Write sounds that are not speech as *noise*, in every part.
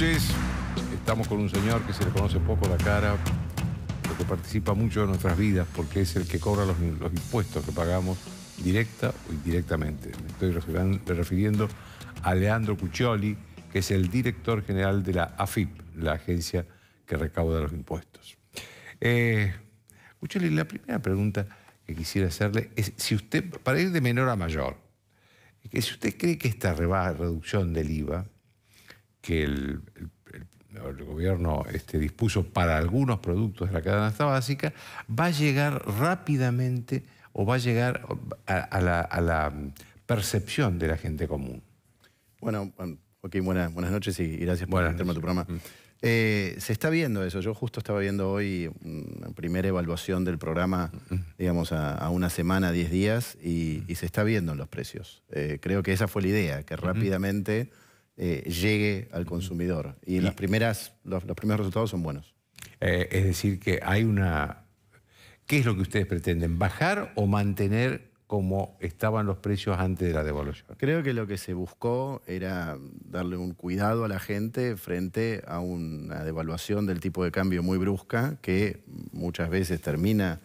noches. Estamos con un señor que se le conoce poco la cara, pero que participa mucho en nuestras vidas porque es el que cobra los, impuestos que pagamos directa o indirectamente. Me estoy refiriendo, a Leandro Cuccioli, que es el director general de la AFIP, la agencia que recauda los impuestos. Eh, Cuccioli, la primera pregunta que quisiera hacerle es si usted, para ir de menor a mayor, que eh, si usted cree que esta reducción del IVA que el, gobierno este, dispuso para algunos productos de la cadena básica va a llegar rápidamente o va a llegar a, la, percepción de la gente común. Bueno, um, ok buenas, buenas noches y gracias por invitarme a tu programa. Mm. Eh, se está viendo eso. Yo justo estaba viendo hoy una primera evaluación del programa, mm, mm. digamos, a, una semana, 10 días, y, se está viendo en los precios. Eh, creo que esa fue la idea, que rápidamente... Eh, llegue al consumidor. Y, primeras, los, primeros resultados son buenos. Eh, es decir, que hay una... ¿Qué es lo que ustedes pretenden? ¿Bajar o mantener como estaban los precios antes de la devaluación? Creo que lo que se buscó era darle un cuidado a la gente frente a una devaluación del tipo de cambio muy brusca que muchas veces termina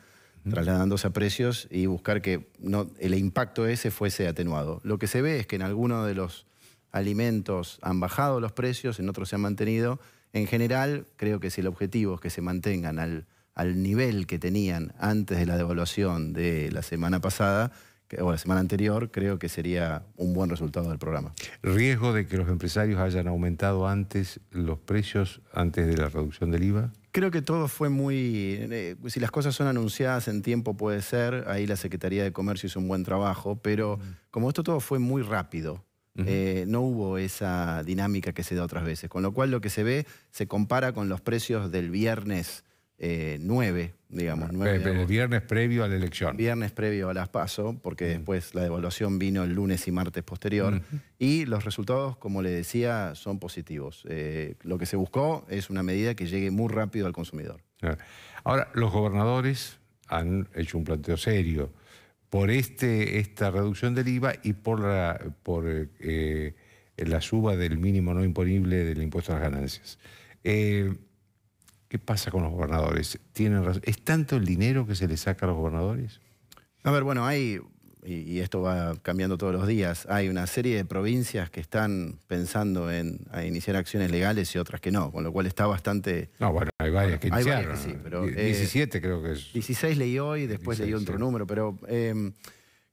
trasladándose a precios y buscar que no, el impacto ese fuese atenuado. Lo que se ve es que en alguno de los alimentos han bajado los precios, en otros se han mantenido. En general, creo que si el objetivo es que se mantengan al, al nivel que tenían antes de la devaluación de la semana pasada, o la semana anterior, creo que sería un buen resultado del programa. ¿Riesgo de que los empresarios hayan aumentado antes los precios, antes de la reducción del IVA? Creo que todo fue muy... Eh, si las cosas son anunciadas en tiempo puede ser, ahí la Secretaría de Comercio hizo un buen trabajo, pero mm. como esto todo fue muy rápido, eh, no hubo esa dinámica que se da otras veces. Con lo cual lo que se ve se compara con los precios del viernes 9, eh, digamos. el viernes previo a la elección. Viernes previo a las PASO, porque mm. después la devaluación vino el lunes y martes posterior. Y los resultados, como le decía, son positivos. Eh, lo que se buscó es una medida que llegue muy rápido al consumidor. Ahora, los gobernadores han hecho un planteo serio por este, esta reducción del IVA y por la, por, eh, la suba del mínimo no imponible del impuesto a las ganancias. Eh, ¿Qué pasa con los gobernadores? ¿Tienen ¿Es tanto el dinero que se le saca a los gobernadores? A ver, bueno, hay y, esto va cambiando todos los días, hay una serie de provincias que están pensando en iniciar acciones legales y otras que no, con lo cual está bastante... No, bueno, hay varias que iniciaron. Varias eh, 17 creo que es. 16 leí hoy, después leí otro número, pero... Em,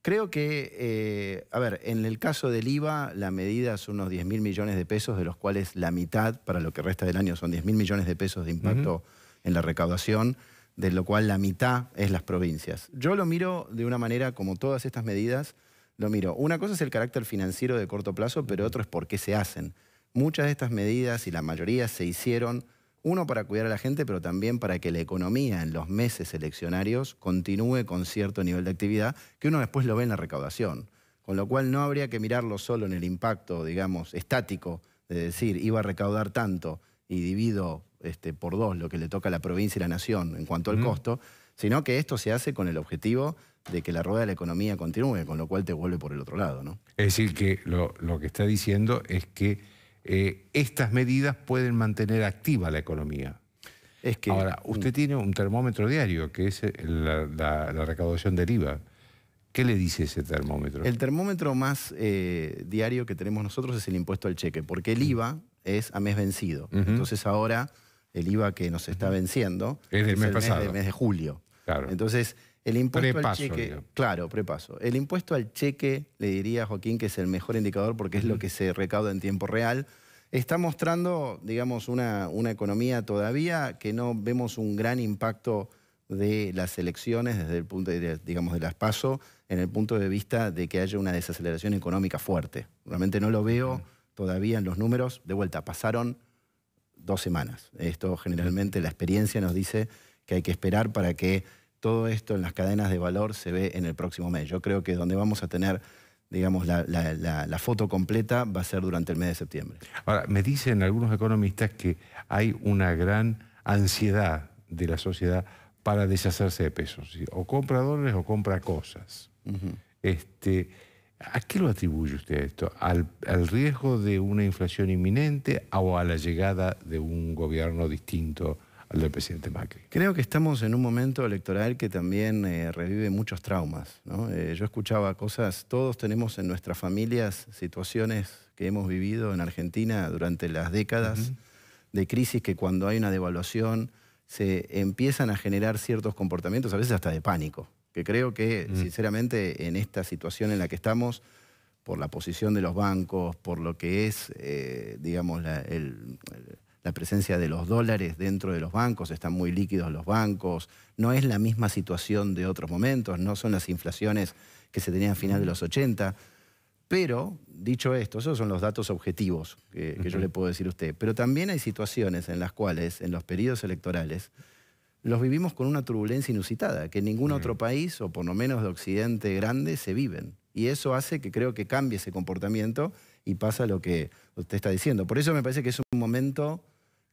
creo que, eh, a ver, en el caso del IVA, la medida es unos 10 mil millones de pesos, de los cuales la mitad para lo que resta del año son 10 mil millones de pesos de impacto en la recaudación de lo cual la mitad es las provincias. Yo lo miro de una manera como todas estas medidas, lo miro. Una cosa es el carácter financiero de corto plazo, pero otro es por qué se hacen. Muchas de estas medidas y la mayoría se hicieron, uno para cuidar a la gente, pero también para que la economía en los meses eleccionarios continúe con cierto nivel de actividad, que uno después lo ve en la recaudación. Con lo cual no habría que mirarlo solo en el impacto, digamos, estático, de decir, iba a recaudar tanto y divido este, por dos lo que le toca a la provincia y la nación en cuanto al costo, sino que esto se hace con el objetivo de que la rueda de la economía continúe, con lo cual te vuelve por el otro lado. ¿no? Es decir, que lo, que está diciendo es que eh, estas medidas pueden mantener activa la economía. Ahora, usted tiene un termómetro diario, que es la, recaudación del IVA. ¿Qué le dice ese termómetro? El termómetro más eh, diario que tenemos nosotros es el impuesto al cheque, porque el IVA es a mes vencido. Entonces ahora el IVA que nos está venciendo. Es del mes pasado. del mes de julio. Claro. Entonces, el impuesto al cheque. Claro, prepaso. El impuesto al cheque, le diría a Joaquín que es el mejor indicador porque es lo que se recauda en tiempo real. Está mostrando, digamos, una, una economía todavía que no vemos un gran impacto de las elecciones desde el punto de, digamos, de las PASO en el punto de vista de que haya una desaceleración económica fuerte. Realmente no lo veo todavía en los números. De vuelta, pasaron dos semanas. Esto generalmente la experiencia nos dice que hay que esperar para que todo esto en las cadenas de valor se ve en el próximo mes. Yo creo que donde vamos a tener digamos, la, foto completa va a ser durante el mes de septiembre. Ahora, me dicen algunos economistas que hay una gran ansiedad de la sociedad para deshacerse de pesos. O compra dólares o compra cosas. este, ¿A qué lo atribuye usted esto? ¿Al, riesgo de una inflación inminente o a la llegada de un gobierno distinto al del presidente Macri? Creo que estamos en un momento electoral que también eh, revive muchos traumas. Eh, yo escuchaba cosas, todos tenemos en nuestras familias situaciones que hemos vivido en Argentina durante las décadas de crisis que cuando hay una devaluación se empiezan a generar ciertos comportamientos, a veces hasta de pánico que creo que, sinceramente, en esta situación en la que estamos, por la posición de los bancos, por lo que es, eh, digamos, la, presencia de los dólares dentro de los bancos, están muy líquidos los bancos, no es la misma situación de otros momentos, no son las inflaciones que se tenían a final de los 80. Pero, dicho esto, esos son los datos objetivos que, yo le puedo decir a usted. Pero también hay situaciones en las cuales, en los periodos electorales, los vivimos con una turbulencia inusitada, que en ningún otro país, o por lo menos de Occidente grande, se viven. Y eso hace que creo que cambie ese comportamiento y pasa lo que usted está diciendo. Por eso me parece que es un momento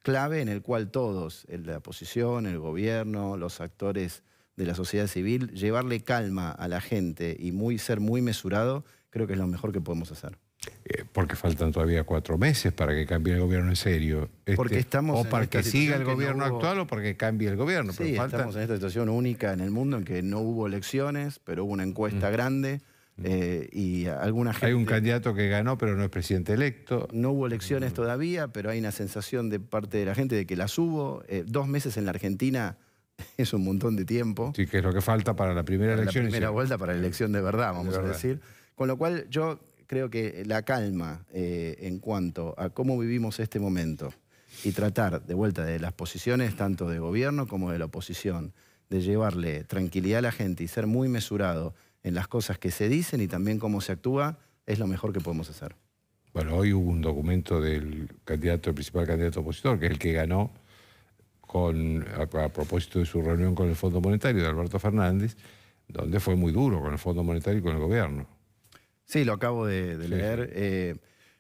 clave en el cual todos, la oposición, el gobierno, los actores de la sociedad civil, llevarle calma a la gente y muy, ser muy mesurado, creo que es lo mejor que podemos hacer. Eh, porque faltan todavía cuatro meses para que cambie el gobierno en serio. Este, porque estamos o para que siga el gobierno actual o para que cambie el gobierno. Sí, estamos en esta situación única en el mundo en que no hubo elecciones, pero hubo una encuesta mm. grande. Mm. Eh, y alguna Hay un candidato que ganó, pero no es presidente electo. No hubo elecciones mm. todavía, pero hay una sensación de parte de la gente de que las hubo. Eh, dos meses en la Argentina *laughs* es un montón de tiempo. Sí, que es lo que falta para la primera elección. La primera vuelta para la elección de verdad, vamos a decir. Con lo cual yo creo que la calma eh, en cuanto a cómo vivimos este momento y tratar de vuelta de las posiciones tanto de gobierno como de la oposición, de llevarle tranquilidad a la gente y ser muy mesurado en las cosas que se dicen y también cómo se actúa, es lo mejor que podemos hacer. Bueno, hoy hubo un documento del candidato, el principal candidato opositor, que es el que ganó con, a, propósito de su reunión con el Fondo Monetario de Alberto Fernández, donde fue muy duro con el Fondo Monetario y con el gobierno. Sí, lo acabo de, leer. Eh,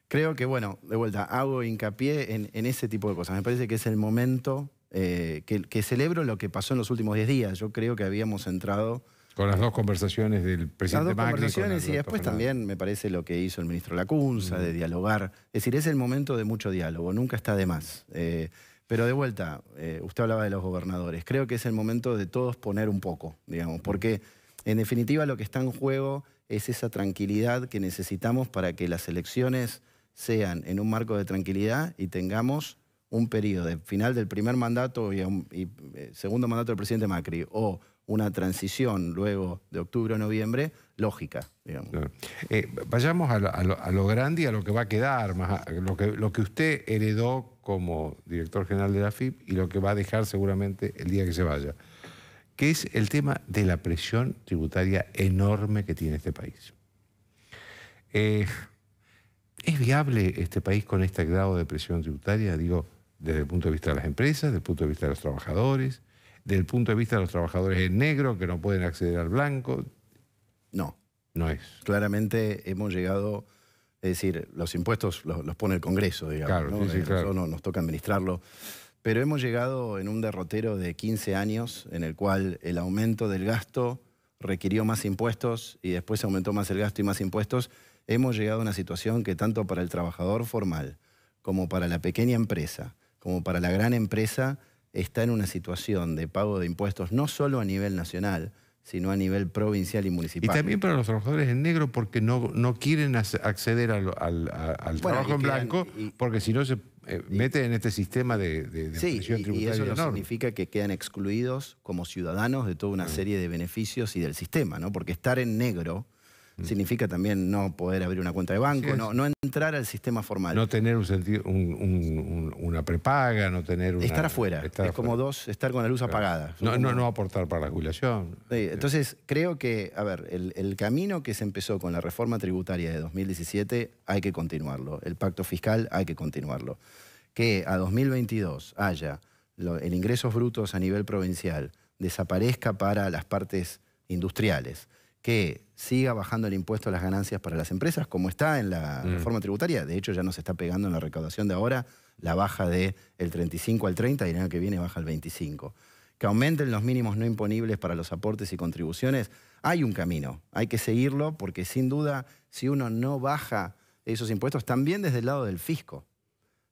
creo que, bueno, de vuelta, hago hincapié en, ese tipo de cosas. Me parece que es el momento eh, que, celebro lo que pasó en los últimos 10 días. Yo creo que habíamos entrado... Con las dos conversaciones del presidente Las dos conversaciones y después también me parece lo que hizo el ministro Lacunza, de dialogar. Es decir, es el momento de mucho diálogo, nunca está de más. Eh, pero de vuelta, usted hablaba de los gobernadores. Creo que es el momento de todos poner un poco, digamos, porque en definitiva, lo que está en juego es esa tranquilidad que necesitamos para que las elecciones sean en un marco de tranquilidad y tengamos un periodo de final del primer mandato y, un, eh, segundo mandato del presidente Macri o una transición luego de octubre o noviembre lógica, eh, vayamos a lo, grande y a lo que va a quedar, más lo, que, lo que usted heredó como director general de la FIP y lo que va a dejar seguramente el día que se vaya que es el tema de la presión tributaria enorme que tiene este país. Eh, ¿Es viable este país con este grado de presión tributaria? Digo, desde el punto de vista de las empresas, desde el punto de vista de los trabajadores, desde el punto de vista de los trabajadores en negro que no pueden acceder al blanco. No. No es. Claramente hemos llegado, es decir, los impuestos los, pone el Congreso, digamos. Claro, ¿no? Eh, nos toca administrarlo pero hemos llegado en un derrotero de 15 años en el cual el aumento del gasto requirió más impuestos y después aumentó más el gasto y más impuestos. Hemos llegado a una situación que tanto para el trabajador formal como para la pequeña empresa, como para la gran empresa, está en una situación de pago de impuestos no solo a nivel nacional, sino a nivel provincial y municipal. Y también para los trabajadores en negro porque no, no quieren acceder al, trabajo en blanco, porque si no se eh, mete en este sistema de, sí, tributaria. Y eso significa que quedan excluidos como ciudadanos de toda una serie de beneficios y del sistema, ¿no? Porque estar en negro Mm. significa también no poder abrir una cuenta de banco, no, entrar al sistema formal. No tener una prepaga, no tener una... Estar afuera, es como dos, estar con la luz apagada. No, aportar para la jubilación. entonces, creo que, a ver, el, camino que se empezó con la reforma tributaria de 2017 hay que continuarlo, el pacto fiscal hay que continuarlo. Que a 2022 haya el ingreso brutos a nivel provincial desaparezca para las partes industriales, que siga bajando el impuesto a las ganancias para las empresas, como está en la mm. reforma tributaria. De hecho, ya nos está pegando en la recaudación de ahora la baja del 35 al 30 y el año que viene baja al 25. Que aumenten los mínimos no imponibles para los aportes y contribuciones. Hay un camino, hay que seguirlo porque sin duda, si uno no baja esos impuestos, también desde el lado del fisco,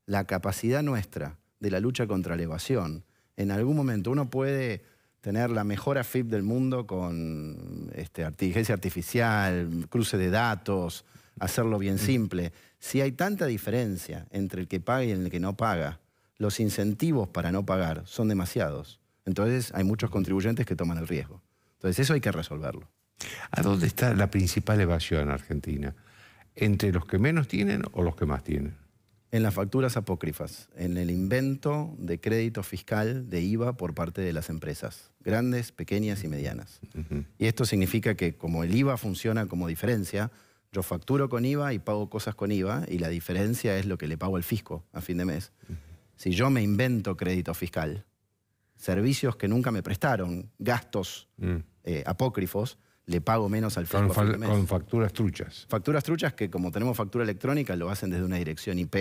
la capacidad nuestra de la lucha contra la evasión, en algún momento uno puede tener la mejor AFIP del mundo con este, inteligencia artificial, cruce de datos, hacerlo bien mm. simple. Si hay tanta diferencia entre el que paga y el que no paga, los incentivos para no pagar son demasiados. Entonces hay muchos contribuyentes que toman el riesgo. Entonces eso hay que resolverlo. ¿A dónde está la principal evasión en Argentina? ¿Entre los que menos tienen o los que más tienen? en las facturas apócrifas, en el invento de crédito fiscal de IVA por parte de las empresas, grandes, pequeñas y medianas. Y esto significa que como el IVA funciona como diferencia, yo facturo con IVA y pago cosas con IVA y la diferencia es lo que le pago al fisco a fin de mes. Si yo me invento crédito fiscal, servicios que nunca me prestaron, gastos mm. eh, apócrifos, le pago menos al fisco. con facturas truchas. Facturas truchas que como tenemos factura electrónica lo hacen desde una dirección IP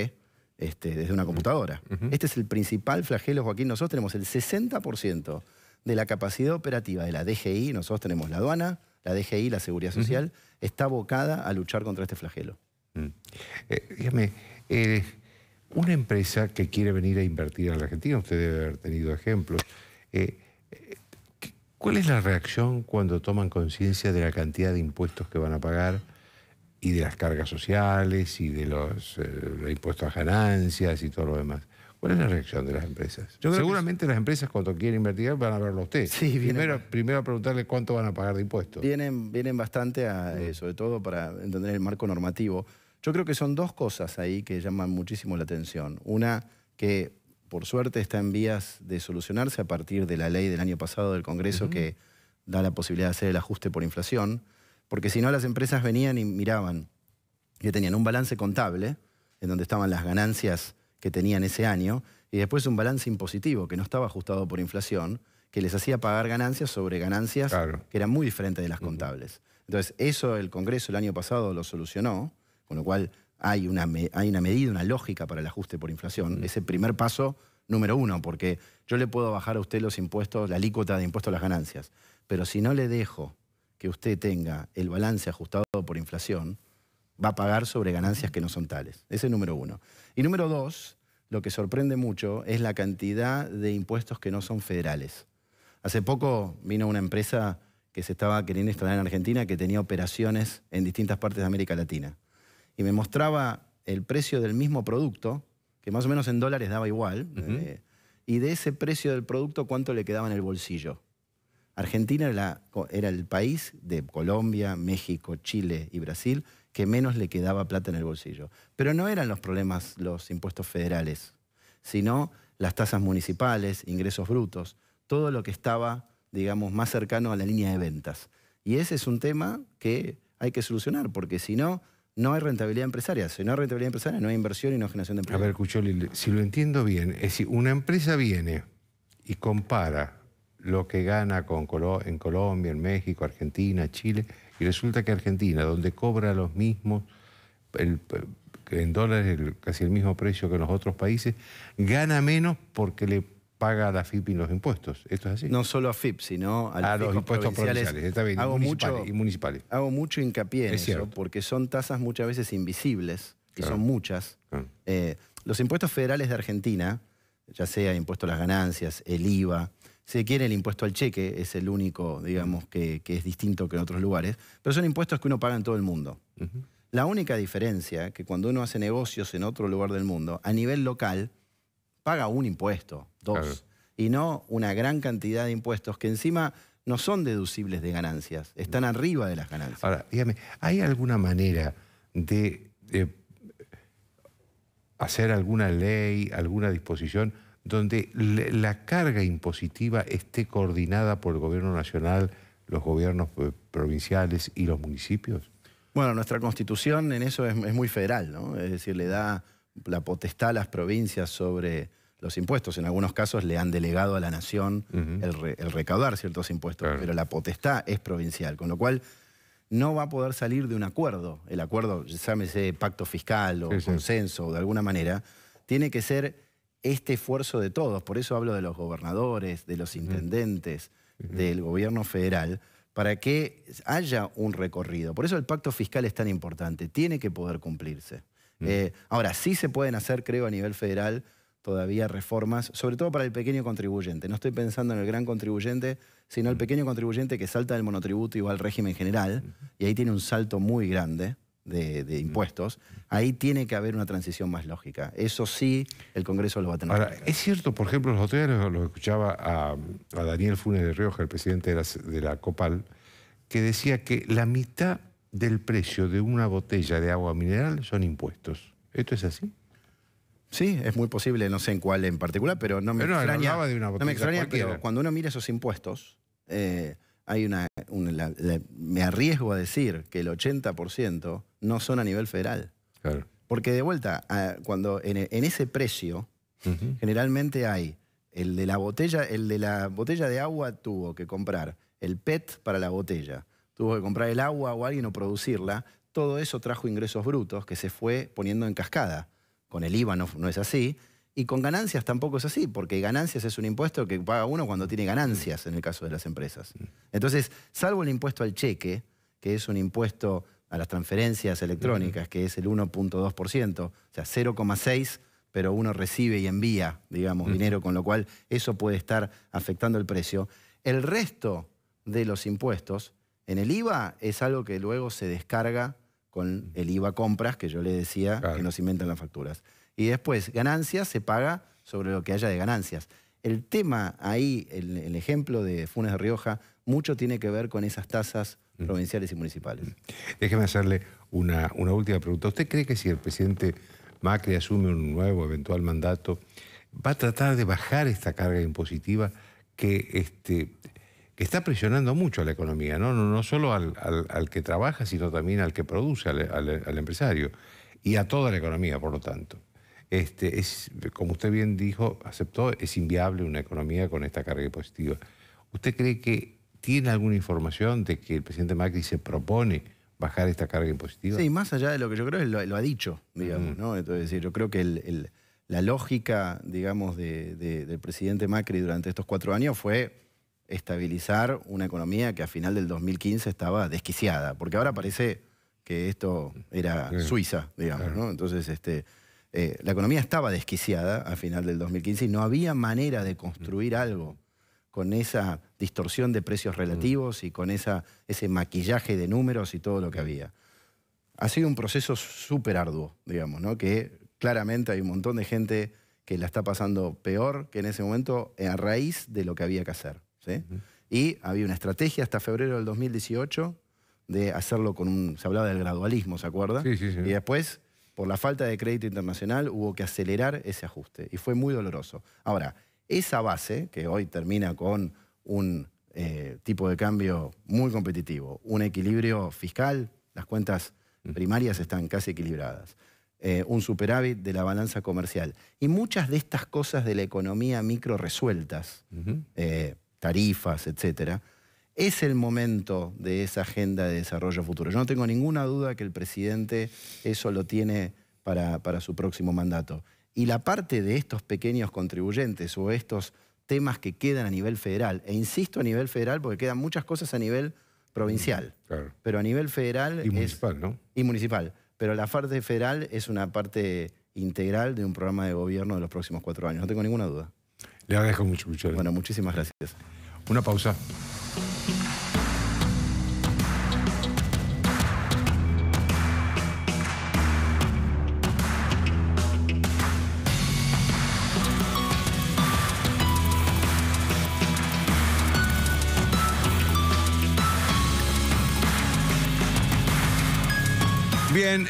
este, desde una computadora. Este es el principal flagelo, Joaquín. Nosotros tenemos el 60% de la capacidad operativa de la DGI, nosotros tenemos la aduana, la DGI, la Seguridad Social, está abocada a luchar contra este flagelo. Mm. Eh, dígame, eh, una empresa que quiere venir a invertir a la Argentina, usted debe haber tenido ejemplos, eh, ¿cuál es la reacción cuando toman conciencia de la cantidad de impuestos que van a pagar? y de las cargas sociales y de los, eh, impuestos a ganancias y todo lo demás. ¿Cuál es la reacción de las empresas? Yo Seguramente las empresas cuando quieren invertir van a verlo a usted. Sí, primero, a preguntarle cuánto van a pagar de impuestos. Vienen, vienen bastante, a, eh, mm. sobre todo para entender el marco normativo. Yo creo que son dos cosas ahí que llaman muchísimo la atención. Una que por suerte está en vías de solucionarse a partir de la ley del año pasado del Congreso que da la posibilidad de hacer el ajuste por inflación porque si no las empresas venían y miraban que tenían un balance contable, en donde estaban las ganancias que tenían ese año, y después un balance impositivo que no estaba ajustado por inflación, que les hacía pagar ganancias sobre ganancias que eran muy diferentes de las contables. Entonces, eso el Congreso el año pasado lo solucionó, con lo cual hay una, medida, una lógica para el ajuste por inflación. Ese primer paso número uno, porque yo le puedo bajar a usted los impuestos, la alícuota de impuestos a las ganancias, pero si no le dejo que usted tenga el balance ajustado por inflación, va a pagar sobre ganancias que no son tales. Ese es número uno. Y número dos, lo que sorprende mucho es la cantidad de impuestos que no son federales. Hace poco vino una empresa que se estaba queriendo instalar en Argentina que tenía operaciones en distintas partes de América Latina. Y me mostraba el precio del mismo producto, que más o menos en dólares daba igual, eh, y de ese precio del producto cuánto le quedaba en el bolsillo. Argentina era, el país de Colombia, México, Chile y Brasil que menos le quedaba plata en el bolsillo. Pero no eran los problemas los impuestos federales, sino las tasas municipales, ingresos brutos, todo lo que estaba, digamos, más cercano a la línea de ventas. Y ese es un tema que hay que solucionar, porque si no, no hay rentabilidad empresaria. Si no hay rentabilidad empresaria, no hay inversión y no hay generación de empleo. A ver, Cucholi, si lo entiendo bien, es si una empresa viene y compara lo que gana con en Colombia, en México, Argentina, Chile, y resulta que Argentina, donde cobra los mismos, eh, en dólares casi el mismo precio que los otros países, gana menos porque le paga a la FIP los impuestos. ¿Esto es así? No solo a FIP, sino a, ah, los impuestos provinciales. está y municipales. Hago mucho hincapié en eso, porque son tasas muchas veces invisibles, y son muchas. Ah. Eh, los impuestos federales de Argentina, ya sea impuesto a las ganancias, el IVA, se quiere, el impuesto al cheque es el único, digamos, que, es distinto que en otros lugares, pero son impuestos que uno paga en todo el mundo. La única diferencia que cuando uno hace negocios en otro lugar del mundo, a nivel local, paga un impuesto, dos, y no una gran cantidad de impuestos que encima no son deducibles de ganancias, están arriba de las ganancias. Ahora, dígame, ¿hay alguna manera de hacer alguna ley, alguna disposición donde la carga impositiva esté coordinada por el gobierno nacional, los gobiernos eh, provinciales y los municipios? Bueno, nuestra constitución en eso es, muy federal, ¿no? Es decir, le da la potestad a las provincias sobre los impuestos. En algunos casos le han delegado a la nación el, recaudar ciertos impuestos, pero la potestad es provincial, con lo cual no va a poder salir de un acuerdo. El acuerdo, llámese pacto fiscal o consenso, o de alguna manera, tiene que ser este esfuerzo de todos, por eso hablo de los gobernadores, de los intendentes, del gobierno federal, para que haya un recorrido. Por eso el pacto fiscal es tan importante, tiene que poder cumplirse. Eh, ahora, sí se pueden hacer, creo, a nivel federal todavía reformas, sobre todo para el pequeño contribuyente. No estoy pensando en el gran contribuyente, sino el pequeño contribuyente que salta del monotributo y va al régimen general, y ahí tiene un salto muy grande de, impuestos, ahí tiene que haber una transición más lógica. Eso sí, el Congreso lo va a tener. Ahora, es cierto, por ejemplo, los hoteles, días lo, escuchaba a, Daniel Funes de Rioja, el presidente de la, COPAL, que decía que la mitad del precio de una botella de agua mineral son impuestos. ¿Esto es así? Sí, es muy posible, no sé en cuál en particular, pero no me no, extraña. De no me extraña, cuando uno mira esos impuestos, eh, hay una, me arriesgo a decir que el 80% no son a nivel federal. Porque de vuelta, ah, cuando en, ese precio, generalmente hay el de la botella, el de la botella de agua tuvo que comprar el PET para la botella, tuvo que comprar el agua o alguien o producirla. Todo eso trajo ingresos brutos que se fue poniendo en cascada. Con el IVA no es así, y con ganancias tampoco es así, porque ganancias es un impuesto que paga uno cuando tiene ganancias, en el caso de las empresas. Mm. Entonces, salvo el impuesto al cheque, que es un impuesto a las transferencias electrónicas, que es el 1.2%, o sea, 0,6, pero uno recibe y envía, digamos, dinero, con lo cual eso puede estar afectando el precio. El resto de los impuestos en el IVA es algo que luego se descarga con el IVA compras, que yo le decía, que nos inventan las facturas y después ganancias se paga sobre lo que haya de ganancias. El tema ahí, el, ejemplo de Funes de Rioja, mucho tiene que ver con esas tasas mm. provinciales y municipales. Mm. Déjeme hacerle una, última pregunta. ¿Usted cree que si el presidente Macri asume un nuevo eventual mandato, va a tratar de bajar esta carga impositiva que, este, está presionando mucho a la economía, no, solo al, que trabaja, sino también al que produce, al, empresario y a toda la economía, por lo tanto. Este, es, como usted bien dijo, aceptó, es inviable una economía con esta carga positiva. ¿Usted cree que tiene alguna información de que el presidente Macri se propone bajar esta carga impositiva? Sí, más allá de lo que yo creo, lo, ha dicho, digamos, ¿no? Entonces, yo creo que la lógica, digamos, del presidente Macri durante estos cuatro años fue estabilizar una economía que a final del 2015 estaba desquiciada, porque ahora parece que esto era Suiza, digamos, ¿no? Entonces, este eh, la economía estaba desquiciada al final del 2015 y no había manera de construir mm. algo con esa distorsión de precios mm. relativos y con esa, ese maquillaje de números y todo lo que mm. había. Ha sido un proceso súper arduo, digamos, ¿no? que claramente hay un montón de gente que la está pasando peor que en ese momento eh, a raíz de lo que había que hacer. Y había una estrategia hasta febrero del 2018 de hacerlo con un... Se hablaba del gradualismo, ¿se acuerda? Sí, sí, sí. Y después por la falta de crédito internacional hubo que acelerar ese ajuste y fue muy doloroso. Ahora, esa base, que hoy termina con un eh, tipo de cambio muy competitivo, un equilibrio fiscal, las cuentas mm. primarias están casi equilibradas, eh, un superávit de la balanza comercial y muchas de estas cosas de la economía micro resueltas, eh, tarifas, etcétera, es el momento de esa agenda de desarrollo futuro. Yo no tengo ninguna duda que el presidente eso lo tiene para, su próximo mandato. Y la parte de estos pequeños contribuyentes o estos temas que quedan a nivel federal, e insisto a nivel federal porque quedan muchas cosas a nivel provincial, mm, pero a nivel federal... Y municipal, ¿no? Y municipal, pero la parte federal es una parte integral de un programa de gobierno de los próximos cuatro años, no tengo ninguna duda. Le agradezco mucho, muchachos. Bueno, muchísimas gracias. Una pausa.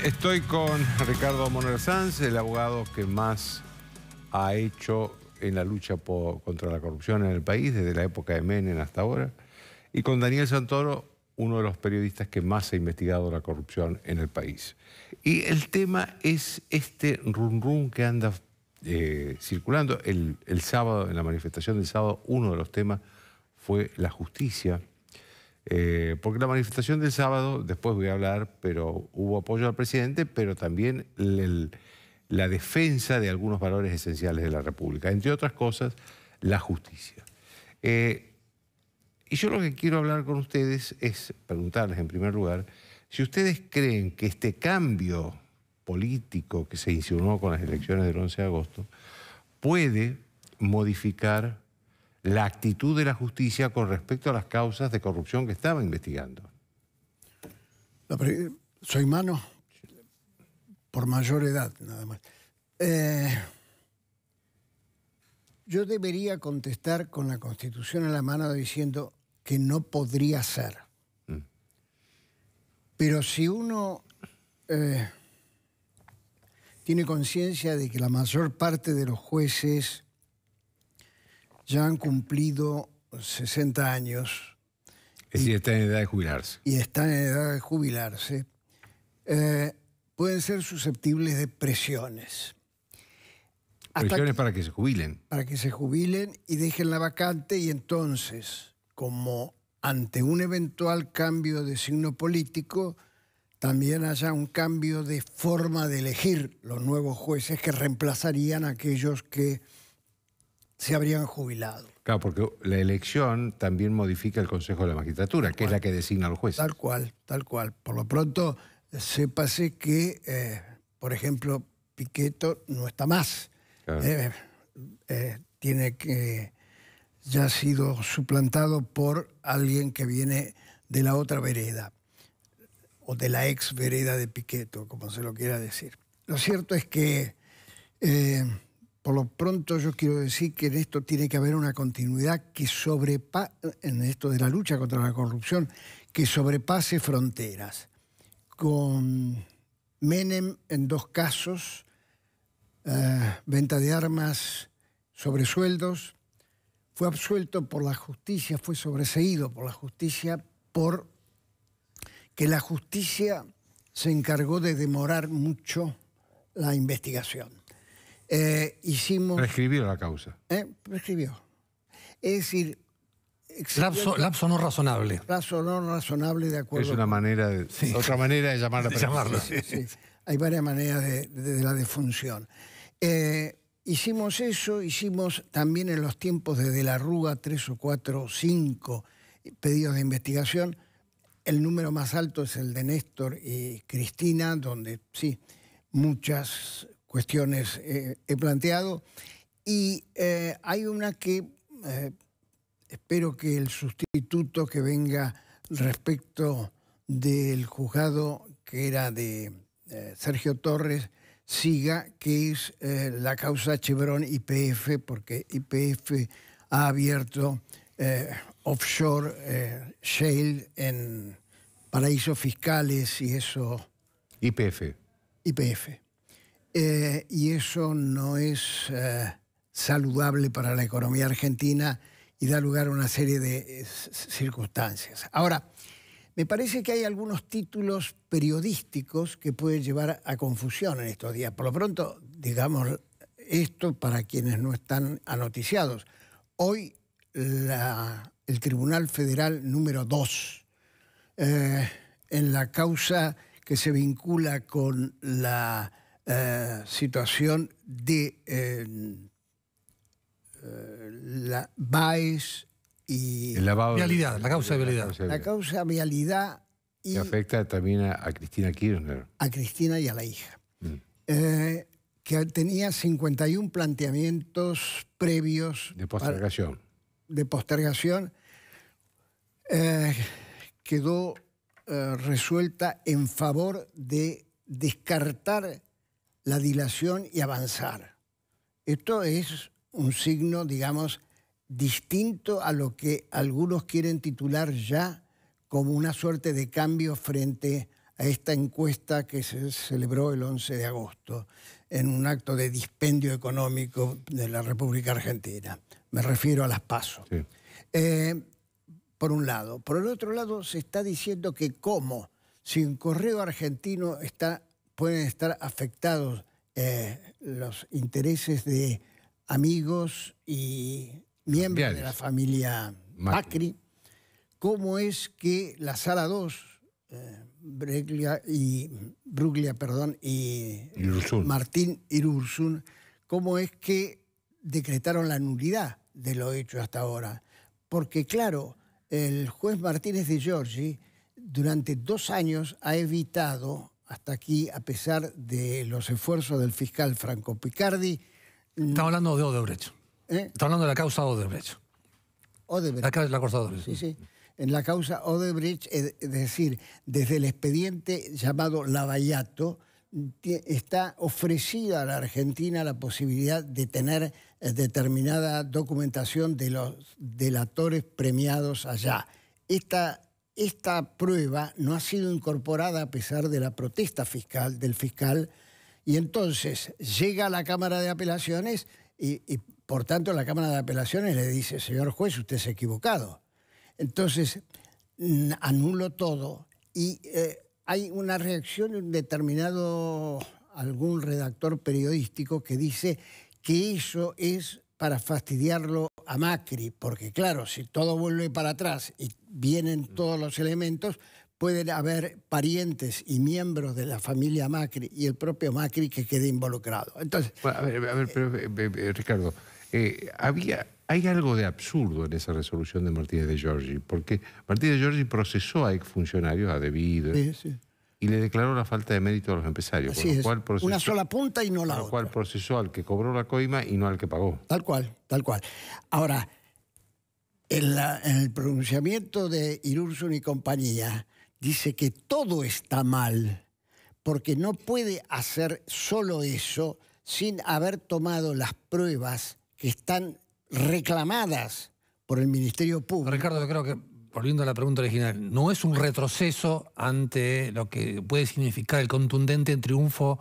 estoy con Ricardo Moner Sanz, el abogado que más ha hecho en la lucha contra la corrupción en el país, desde la época de Menem hasta ahora, y con Daniel Santoro, uno de los periodistas que más ha investigado la corrupción en el país. Y el tema es este rum-rum que anda eh, circulando. el sábado, en la manifestación del sábado, uno de los temas fue la justicia eh, porque la manifestación del sábado, después voy a hablar, pero hubo apoyo al presidente, pero también la defensa de algunos valores esenciales de la República, entre otras cosas, la justicia. Eh, y yo lo que quiero hablar con ustedes es preguntarles, en primer lugar, si ustedes creen que este cambio político que se insinuó con las elecciones del 11 de agosto puede modificar la actitud de la justicia con respecto a las causas de corrupción que estaba investigando. Eh, soy mano por mayor edad, nada más. Eh, yo debería contestar con la Constitución en la mano diciendo que no podría ser. Mm. Pero si uno eh, tiene conciencia de que la mayor parte de los jueces ya han cumplido 60 años. Es decir, están en edad de jubilarse. Y están en edad de jubilarse. Eh, pueden ser susceptibles de presiones. Presiones para que se jubilen. Para que se jubilen y dejen la vacante y entonces, como ante un eventual cambio de signo político, también haya un cambio de forma de elegir los nuevos jueces que reemplazarían a aquellos que se habrían jubilado. Claro, porque la elección también modifica el Consejo de la Magistratura, que es la que designa al juez. Tal cual, tal cual. Por lo pronto, sépase que, eh, por ejemplo, Piqueto no está más. Eh, eh, tiene que ya ha sido suplantado por alguien que viene de la otra vereda o de la ex vereda de Piqueto, como se lo quiera decir. Lo cierto es que por lo pronto yo quiero decir que en esto tiene que haber una continuidad que sobrepase, en esto de la lucha contra la corrupción, que sobrepase fronteras. Con Menem en dos casos, eh, venta de armas sobresueldos, fue absuelto por la justicia, fue sobreseído por la justicia por que la justicia se encargó de demorar mucho la investigación. Eh, hicimos... Prescribió la causa. ¿Eh? Prescribió. Es decir... Lapso, no razonable. Lapso no razonable, de acuerdo. Es una manera de, otra manera de llamar llamarlo. Hay varias maneras de, la defunción. Eh, hicimos eso, hicimos también en los tiempos de De la Rúa tres o cuatro, o cinco pedidos de investigación. El número más alto es el de Néstor y Cristina, donde sí, muchas cuestiones eh, he planteado. Y eh, hay una que eh, espero que el sustituto que venga respecto del juzgado que era de Sergio Torres siga, que es la causa Chevron IPF, porque IPF ha abierto offshore shale en paraísos fiscales y eso. IPF. IPF. Eh, y eso no es eh, saludable para la economía argentina y da lugar a una serie de eh, circunstancias. Ahora, me parece que hay algunos títulos periodísticos que pueden llevar a confusión en estos días. Por lo pronto, digamos esto para quienes no están anoticiados. Hoy el Tribunal Federal número 2, en la causa que se vincula con la eh, situación de eh, eh, la VAES y... la causa de vialidad. La causa de vialidad y... afecta también a, Cristina Kirchner. A Cristina y a la hija. Mm. que tenía 51 planteamientos previos... De postergación. de postergación. quedó resuelta en favor de descartar la dilación y avanzar. Esto es un signo, digamos, distinto a lo que algunos quieren titular ya como una suerte de cambio frente a esta encuesta que se celebró el 11 de agosto en un acto de dispendio económico de la República Argentina. Me refiero a las pasos. Eh, por un lado. Por el otro lado, se está diciendo que cómo, si un correo argentino está pueden estar afectados eh, los intereses de amigos y miembros de la familia Macri. ¿Cómo es que la sala 2, eh, y, Bruglia perdón, y Martín Irursun, cómo es que decretaron la nulidad de lo hecho hasta ahora? Porque claro, el juez Martínez de Giorgi durante dos años ha evitado hasta aquí, a pesar de los esfuerzos del fiscal Franco Picardi. Está hablando de Odebrecht. ¿Eh? hablando de la causa Odebrecht. Odebrecht. La, la causa Odebrecht. Sí, sí. En la causa Odebrecht, es decir, desde el expediente llamado Lavallato, está ofrecida a la Argentina la posibilidad de tener eh, determinada documentación de los delatores premiados allá. Esta esta prueba no ha sido incorporada a pesar de la protesta fiscal del fiscal y entonces llega a la Cámara de Apelaciones y, por tanto la Cámara de Apelaciones le dice, señor juez, usted se ha equivocado. Entonces anulo todo y eh, hay una reacción de un determinado, algún redactor periodístico que dice que eso es para fastidiarlo a Macri, porque claro, si todo vuelve para atrás y vienen mm. todos los elementos, pueden haber parientes y miembros de la familia Macri y el propio Macri que quede involucrado. Entonces, a ver, eh, eh, eh, Ricardo, había, hay algo de absurdo en esa resolución de Martínez de Giorgi, porque Martínez de Giorgi procesó a exfuncionarios, a debido. sí, y le declaró la falta de mérito a los empresarios. Cual una sola punta y no la otra. Lo cual procesó al que cobró la coima y no al que pagó. Tal cual, tal cual. Ahora, en, el pronunciamiento de Irursun y compañía, dice que todo está mal, porque no puede hacer solo eso sin haber tomado las pruebas que están reclamadas por el Ministerio Público. Ricardo, yo creo que volviendo a la pregunta original, ¿no es un retroceso ante lo que puede significar el contundente triunfo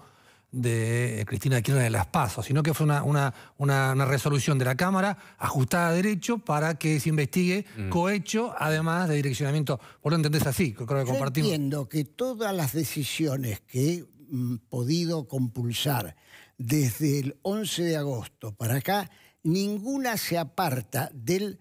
de eh, Cristina Kirchner de las PASO, sino que fue una, resolución de la Cámara ajustada a derecho para que se investigue mm. cohecho, además de direccionamiento. ¿Vos lo entendés así? Creo que Yo entiendo que todas las decisiones que he mm, podido compulsar desde el 11 de agosto para acá, ninguna se aparta del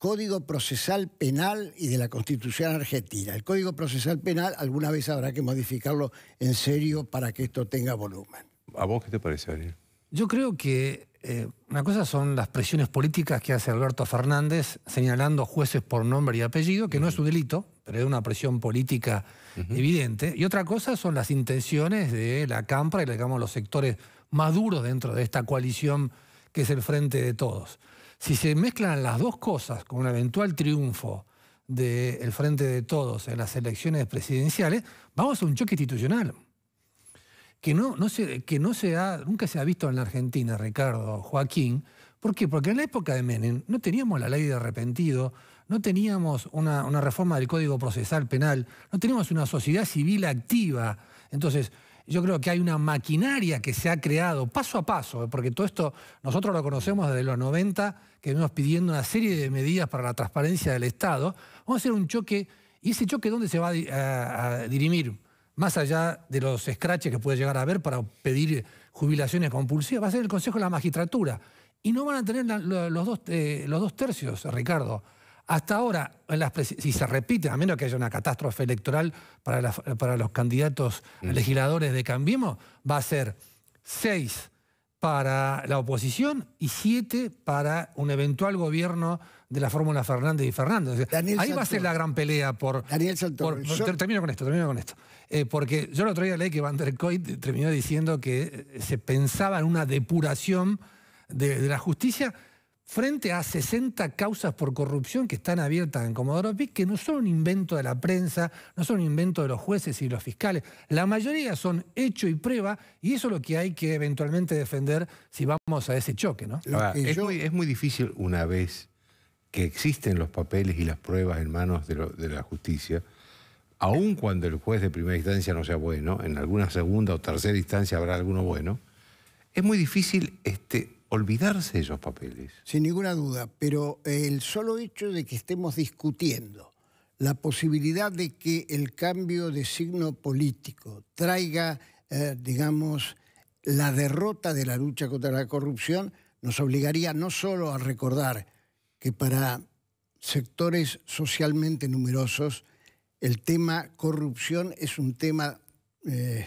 Código Procesal Penal y de la Constitución Argentina. El Código Procesal Penal alguna vez habrá que modificarlo en serio para que esto tenga volumen. ¿A vos qué te parece, Ariel? Yo creo que eh, una cosa son las presiones políticas que hace Alberto Fernández señalando jueces por nombre y apellido, que no es un delito, pero es una presión política evidente. Y otra cosa son las intenciones de la CAMPRA y digamos, los sectores más duros dentro de esta coalición que es el frente de todos. Si se mezclan las dos cosas con un eventual triunfo del Frente de Todos en las elecciones presidenciales, vamos a un choque institucional. Que, no, se, que nunca se ha visto en la Argentina, Ricardo, Joaquín. ¿Por qué? Porque en la época de Menem no teníamos la ley de arrepentido, no teníamos una, una reforma del Código Procesal Penal, no teníamos una sociedad civil activa. Entonces, yo creo que hay una maquinaria que se ha creado paso a paso, eh, porque todo esto nosotros lo conocemos desde los 90, que venimos pidiendo una serie de medidas para la transparencia del Estado. Vamos a hacer un choque, y ese choque dónde se va a, dirimir, más allá de los escraches que puede llegar a haber para pedir jubilaciones compulsivas, va a ser el Consejo de la Magistratura. Y no van a tener los, dos, eh, los dos tercios, Ricardo. Hasta ahora, si se repite, a menos que haya una catástrofe electoral para, para los candidatos mm. legisladores de Cambiemos, va a ser seis para la oposición y siete para un eventual gobierno de la fórmula Fernández y Fernández. ahí va a ser la gran pelea por... Daniel Termino con esto, termino con esto. Eh, porque yo el otro día leí que Van der Koy terminó diciendo que eh, se pensaba en una depuración de la justicia frente a 60 causas por corrupción que están abiertas en Comodoro Pic, que no son un invento de la prensa, no son un invento de los jueces y los fiscales. La mayoría son hecho y prueba, y eso es lo que hay que eventualmente defender si vamos a ese choque. ¿no? es, muy, difícil una vez que existen los papeles y las pruebas en manos de, la justicia, aun cuando el juez de primera instancia no sea bueno, en alguna segunda o tercera instancia habrá alguno bueno, es muy difícil este, olvidarse de esos papeles. Sin ninguna duda, pero el solo hecho de que estemos discutiendo la posibilidad de que el cambio de signo político traiga, eh, digamos, la derrota de la lucha contra la corrupción, nos obligaría no solo a recordar que para sectores socialmente numerosos el tema corrupción es un tema eh,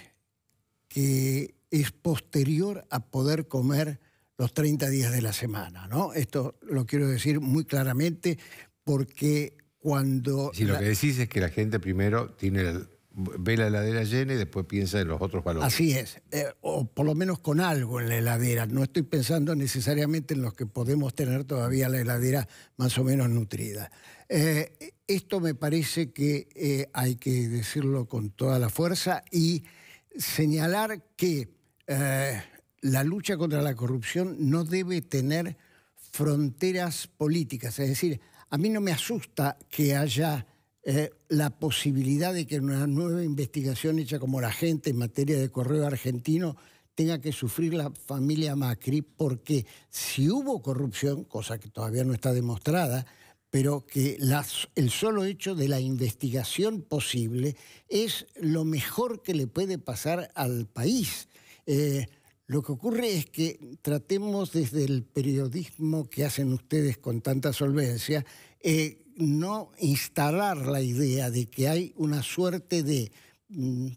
que es posterior a poder comer los 30 días de la semana, ¿no? Esto lo quiero decir muy claramente porque cuando... Si lo que decís es que la gente primero tiene ve la heladera llena y después piensa en los otros valores. Así es, eh, o por lo menos con algo en la heladera. No estoy pensando necesariamente en los que podemos tener todavía la heladera más o menos nutrida. Eh, esto me parece que eh, hay que decirlo con toda la fuerza y señalar que la lucha contra la corrupción no debe tener fronteras políticas. Es decir, a mí no me asusta que haya eh, la posibilidad de que una nueva investigación hecha como la gente en materia de correo argentino tenga que sufrir la familia Macri, porque si hubo corrupción, cosa que todavía no está demostrada, pero que el solo hecho de la investigación posible es lo mejor que le puede pasar al país. Eh, lo que ocurre es que tratemos desde el periodismo que hacen ustedes con tanta solvencia, eh, no instalar la idea de que hay una suerte de mm,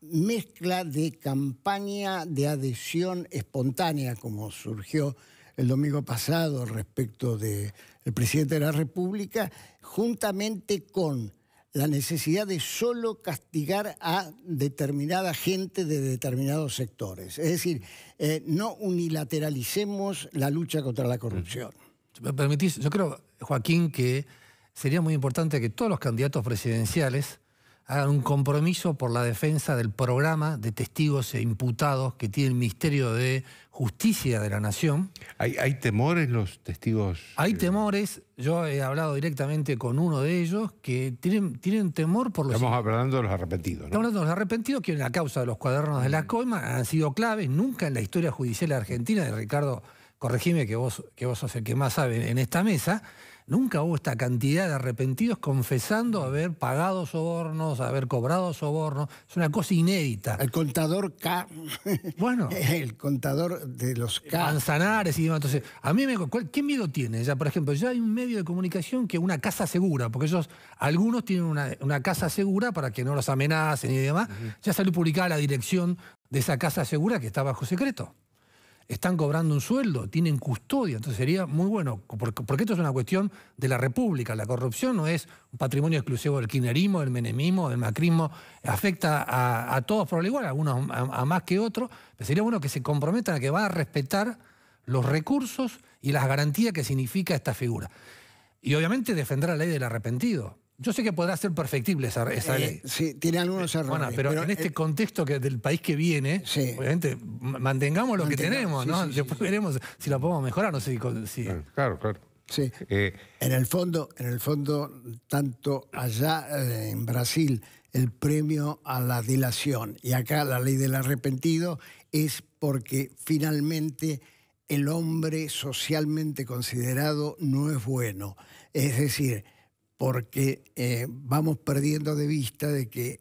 mezcla de campaña de adhesión espontánea, como surgió el domingo pasado respecto del presidente de la República, juntamente con la necesidad de solo castigar a determinada gente de determinados sectores. Es decir, eh, no unilateralicemos la lucha contra la corrupción. Mm. ¿Me permitís? Yo creo, Joaquín, que sería muy importante que todos los candidatos presidenciales hagan un compromiso por la defensa del programa de testigos e imputados que tiene el Ministerio de Justicia de la Nación. ¿Hay, temores los testigos? Hay eh, temores. Yo he hablado directamente con uno de ellos que tienen, tienen temor por los... Estamos hablando de los arrepentidos, ¿no? Estamos hablando de los arrepentidos que en la causa de los cuadernos de la mm. coima han sido claves. Nunca en la historia judicial argentina, de Ricardo, corregime que vos, que vos sos el que más sabe en esta mesa... Nunca hubo esta cantidad de arrepentidos confesando haber pagado sobornos, haber cobrado sobornos. Es una cosa inédita. El contador K. *laughs* Bueno. El contador de los K. Manzanares y demás. Entonces, a mí me. ¿Qué miedo tiene? Ya, por ejemplo, ya hay un medio de comunicación que una casa segura, porque ellos, algunos tienen una, casa segura para que no los amenacen y demás. Ya salió publicada la dirección de esa casa segura que está bajo secreto están cobrando un sueldo, tienen custodia. Entonces sería muy bueno, porque, esto es una cuestión de la República. La corrupción no es un patrimonio exclusivo del kinerismo, del menemismo, del macrismo. Afecta a, todos por igual, a algunos a, más que otros. sería bueno que se comprometan a que va a respetar los recursos y las garantías que significa esta figura. Y obviamente defender la ley del arrepentido. Yo sé que podrá ser perfectible esa, eh, ley. Sí, tiene algunos eh, errores. Bueno, pero, en este eh, contexto que, del país que viene, obviamente mantengamos lo que tenemos, ¿no? Después veremos si la podemos mejorar, no sé si... Claro, claro. Sí. en el fondo, en el fondo, tanto allá en Brasil el premio a la dilación y acá la ley del arrepentido es porque finalmente el hombre socialmente considerado no es bueno. Es decir, porque eh, vamos perdiendo de vista de que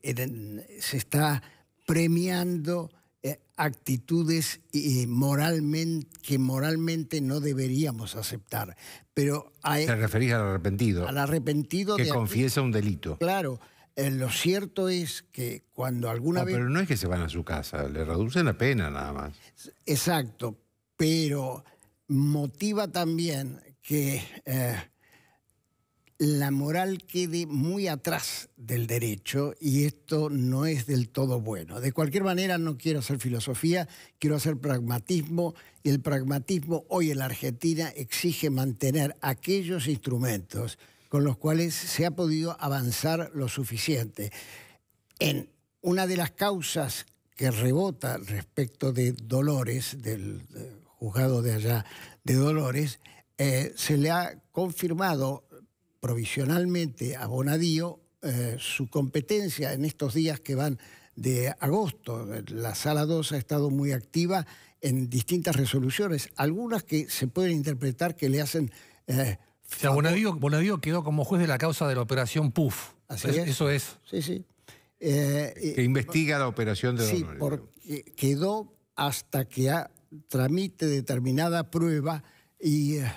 se está premiando eh, actitudes moralmente, que moralmente no deberíamos aceptar. Pero hay Te referís al arrepentido. Al arrepentido. Que confiesa un delito. Claro. Eh, lo cierto es que cuando alguna vez... Pero no es que se van a su casa, le reducen la pena nada más. Exacto, pero motiva también que la moral quede muy atrás del derecho y esto no es del todo bueno. De cualquier manera, no quiero hacer filosofía, quiero hacer pragmatismo y el pragmatismo hoy en la Argentina exige mantener aquellos instrumentos con los cuales se ha podido avanzar lo suficiente. En una de las causas que rebota respecto de Dolores, del juzgado de allá de Dolores, eh, se le ha confirmado provisionalmente a Bonadío eh, su competencia en estos días que van de agosto. Eh, la Sala 2 ha estado muy activa en distintas resoluciones, algunas que se pueden interpretar que le hacen... Eh, o sea, Bonadío, quedó como juez de la causa de la operación PUF. Así es, Eso es. Sí, sí. que investiga la operación de Sí, porque quedó hasta que ha, tramite determinada prueba y eh,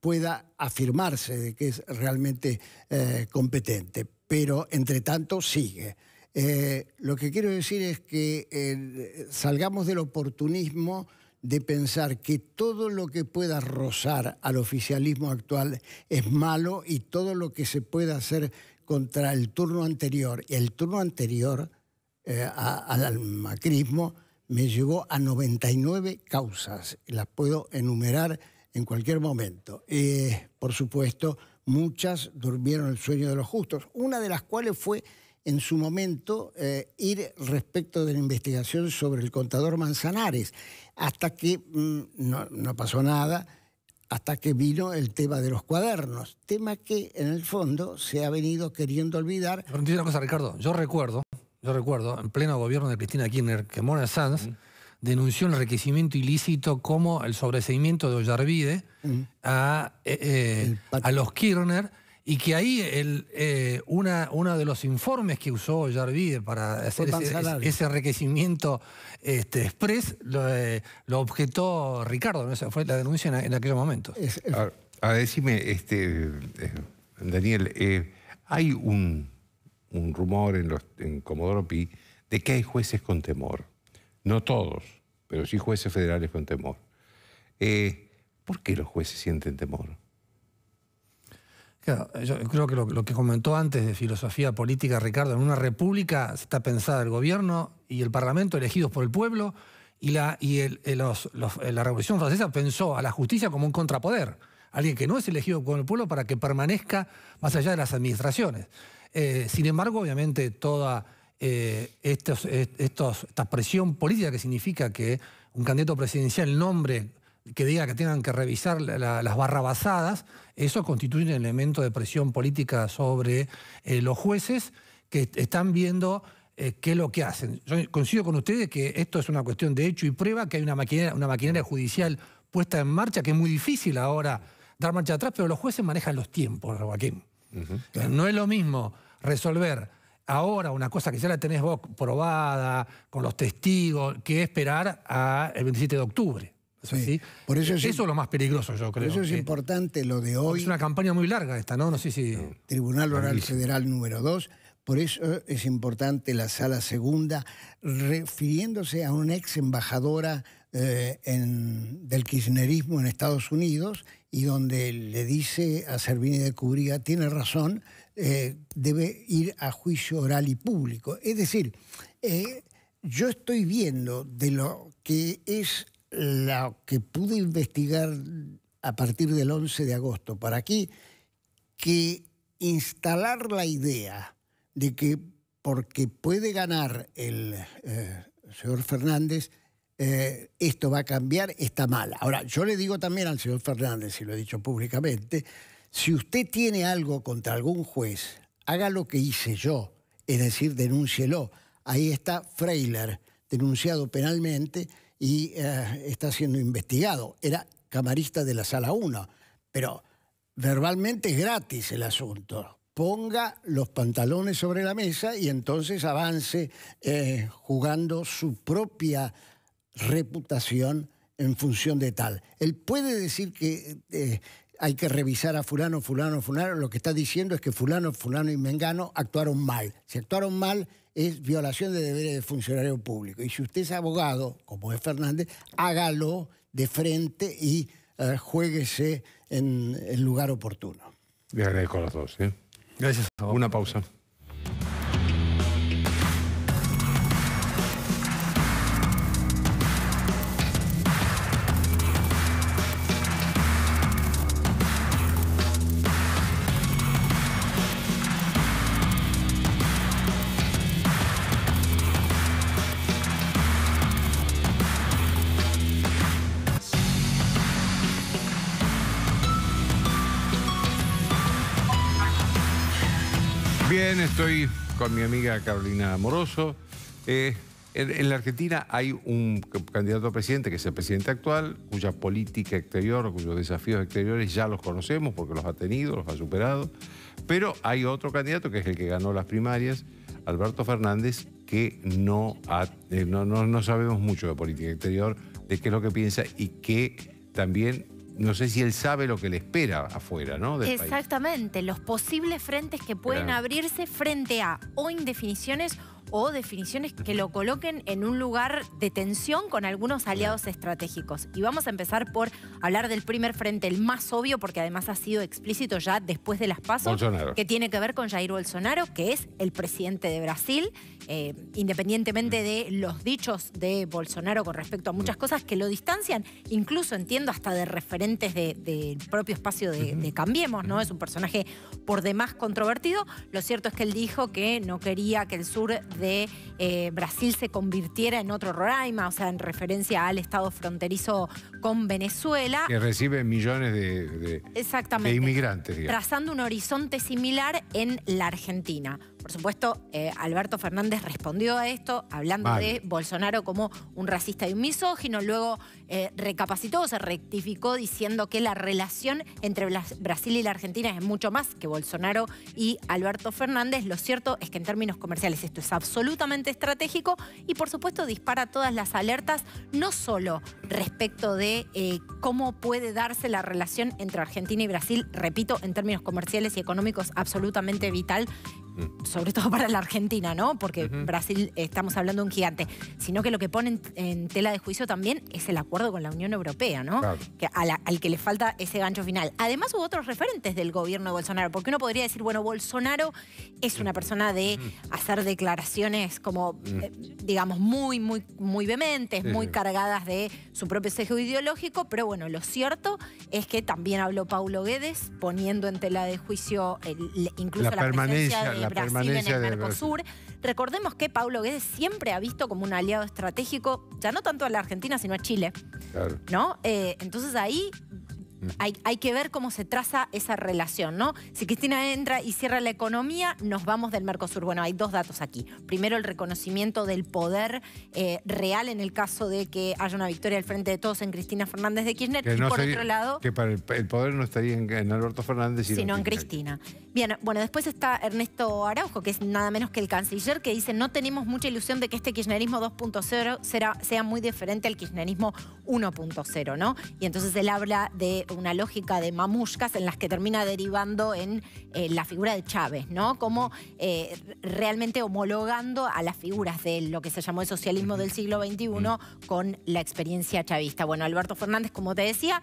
pueda afirmarse de que es realmente eh, competente. Pero, entre tanto, sigue. Eh, lo que quiero decir es que salgamos del oportunismo de pensar que todo lo que pueda rozar al oficialismo actual es malo y todo lo que se pueda hacer contra el turno anterior, y el turno anterior al macrismo, me llevó a 99 causas. Las puedo enumerar en cualquier momento. Eh, por supuesto, muchas durmieron el sueño de los justos, una de las cuales fue en su momento eh, ir respecto de la investigación sobre el contador Manzanares, hasta que mm, no, pasó nada, hasta que vino el tema de los cuadernos, tema que en el fondo se ha venido queriendo olvidar. Pero una cosa, Ricardo, yo recuerdo, yo recuerdo, en pleno gobierno de Cristina Kirchner, que Mona Sanz denunció el enriquecimiento ilícito como el sobreseimiento de Ollarvide eh, eh, a, los Kirner y que ahí el, eh, una, uno de los informes que usó Ollarvide para hacer ese, enriquecimiento este, express lo, objetó Ricardo, fue la denuncia en, aquel momento. a, decime, este, Daniel, hay un, rumor en, los, en Comodoro Pi de que hay jueces con temor no todos, pero sí jueces federales con temor. Eh, ¿Por qué los jueces sienten temor? yo creo que lo, que comentó antes de filosofía política, Ricardo, en una república está pensada el gobierno y el parlamento elegidos por el pueblo, y la, y eh, eh, Revolución Francesa pensó a la justicia como un contrapoder, alguien que no es elegido por el pueblo para que permanezca más allá de las administraciones. sin embargo, obviamente, toda eh, eh, esta presión política que significa que un candidato presidencial nombre que diga que tengan que revisar las barrabasadas, eso constituye un elemento de presión política sobre eh, los jueces que están viendo qué es lo que hacen. Yo coincido con ustedes que esto es una cuestión de hecho y prueba, que hay una maquinaria, una maquinaria judicial puesta en marcha, que es muy difícil ahora dar marcha atrás, pero los jueces manejan los tiempos, Joaquín. No es lo mismo resolver ahora una cosa que ya la tenés vos probada, con los testigos, que esperar a el 27 de octubre. Por eso, es, eso lo más peligroso, yo creo. eso es importante lo de hoy. Es una campaña muy larga esta, ¿no? No sé si... Tribunal Oral Federal número 2. Por eso es importante la sala segunda, refiriéndose a una ex embajadora eh, del kirchnerismo en Estados Unidos y donde le dice a Servini de Cubría, tiene razón, eh, debe ir a juicio oral y público. Es decir, eh, yo estoy viendo de lo que es lo que pude investigar a partir del 11 de agosto para aquí, que instalar la idea de que porque puede ganar el señor Fernández, eh, esto va a cambiar, está mal. Ahora, yo le digo también al señor Fernández, y lo he dicho públicamente, si usted tiene algo contra algún juez, haga lo que hice yo, es decir, denúncielo. Ahí está Freiler, denunciado penalmente y eh, está siendo investigado. Era camarista de la Sala 1, pero verbalmente es gratis el asunto ponga los pantalones sobre la mesa y entonces avance eh, jugando su propia reputación en función de tal. Él puede decir que eh, hay que revisar a fulano, fulano, fulano. Lo que está diciendo es que fulano, fulano y mengano actuaron mal. Si actuaron mal es violación de deberes de funcionario público. Y si usted es abogado, como es Fernández, hágalo de frente y eh, juéguese en el lugar oportuno. Le agradezco a los dos. ¿eh? Gracias. Una pausa. Estoy con mi amiga Carolina Amoroso. Eh, en, la Argentina hay un candidato a presidente, que es el presidente actual, cuya política exterior, cuyos desafíos exteriores ya los conocemos porque los ha tenido, los ha superado. Pero hay otro candidato, que es el que ganó las primarias, Alberto Fernández, que no, eh, no, no sabemos mucho de política exterior, de qué es lo que piensa y que también no sé si él sabe lo que le espera afuera, ¿no? Exactamente, los posibles frentes que pueden abrirse frente a o indefiniciones o definiciones que lo coloquen en un lugar de tensión con algunos aliados estratégicos. Y vamos a empezar por hablar del primer frente, el más obvio, porque además ha sido explícito ya después de las pasos, que tiene que ver con Jair Bolsonaro, que es el presidente de Brasil, eh, independientemente de los dichos de Bolsonaro con respecto a muchas cosas que lo distancian, incluso entiendo hasta de referentes del propio espacio de, de Cambiemos, ¿no? Es un personaje por demás controvertido. Lo cierto es que él dijo que no quería que el sur de eh, Brasil se convirtiera en otro Roraima, o sea, en referencia al estado fronterizo con Venezuela. Que recibe millones de, inmigrantes. Trazando un horizonte similar en la Argentina. Por supuesto, eh, Alberto Fernández respondió a esto hablando de Bolsonaro como un racista y un misógino. Luego recapacitó eh, recapacitó, se rectificó diciendo que la relación entre Brasil y la Argentina es mucho más que Bolsonaro y Alberto Fernández. Lo cierto es que en términos comerciales esto es absolutamente estratégico y por supuesto dispara todas las alertas, no solo respecto de eh, cómo puede darse la relación entre Argentina y Brasil, repito, en términos comerciales y económicos absolutamente vital sobre todo para la Argentina, ¿no? Porque Brasil estamos hablando de un gigante, sino que lo que ponen en tela de juicio también es el acuerdo con la Unión Europea, ¿no? Que al que le falta ese gancho final. Además hubo otros referentes del gobierno de Bolsonaro, porque uno podría decir, bueno, Bolsonaro es una persona de hacer declaraciones como, eh, digamos, muy, muy, muy vehementes, muy cargadas de su propio sesgo ideológico, pero bueno, lo cierto es que también habló Paulo Guedes poniendo en tela de juicio incluso la, la Brasil en el Mercosur. Recordemos que Pablo Guedes siempre ha visto como un aliado estratégico, ya no tanto a la Argentina, sino a Chile. Claro. ¿No? Eh, entonces ahí hay, que ver cómo se traza esa relación, ¿no? Si Cristina entra y cierra la economía, nos vamos del Mercosur. Bueno, hay dos datos aquí. Primero, el reconocimiento del poder eh, real en el caso de que haya una victoria al frente de todos en Cristina Fernández de Kirchner. y por otro lado... Que para el, poder no estaría en, Alberto Fernández, sino, en Cristina. Bien, bueno, después está Ernesto Araujo, que es nada menos que el canciller, que dice, no tenemos mucha ilusión de que este kirchnerismo 2.0 sea muy diferente al kirchnerismo 1.0, ¿no? Y entonces él habla de una lógica de mamushkas en las que termina derivando en eh, la figura de Chávez, ¿no? Como eh, realmente homologando a las figuras de lo que se llamó el socialismo del siglo XXI con la experiencia chavista. Bueno, Alberto Fernández, como te decía,